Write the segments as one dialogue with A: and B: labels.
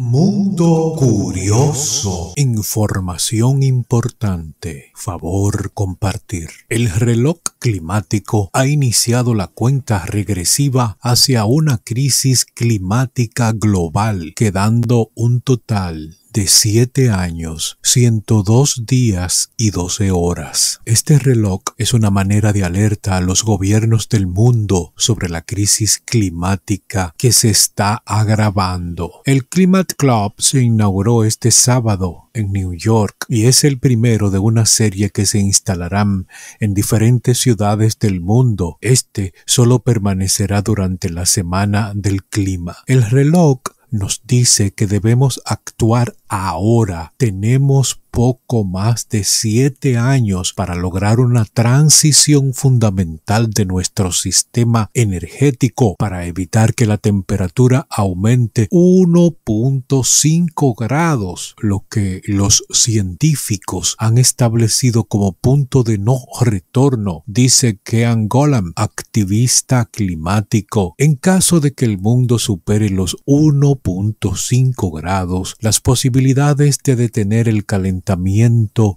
A: Mundo Curioso. Información importante. Favor compartir. El reloj climático ha iniciado la cuenta regresiva hacia una crisis climática global, quedando un total de 7 años, 102 días y 12 horas. Este reloj es una manera de alerta a los gobiernos del mundo sobre la crisis climática que se está agravando. El Climate Club se inauguró este sábado en New York y es el primero de una serie que se instalarán en diferentes ciudades del mundo. Este solo permanecerá durante la semana del clima. El reloj nos dice que debemos actuar ahora. Tenemos poco más de siete años para lograr una transición fundamental de nuestro sistema energético para evitar que la temperatura aumente 1.5 grados, lo que los científicos han establecido como punto de no retorno, dice Kean Gollum, activista climático. En caso de que el mundo supere los 1.5 grados, las posibilidades de detener el calentamiento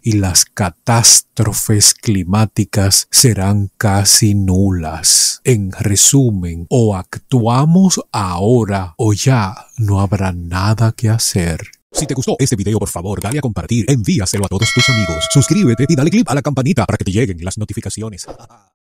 A: y las catástrofes climáticas serán casi nulas. En resumen, o actuamos ahora o ya no habrá nada que hacer. Si te gustó este video, por favor, dale a compartir, envíaselo a todos tus amigos, suscríbete y dale click a la campanita para que te lleguen las notificaciones.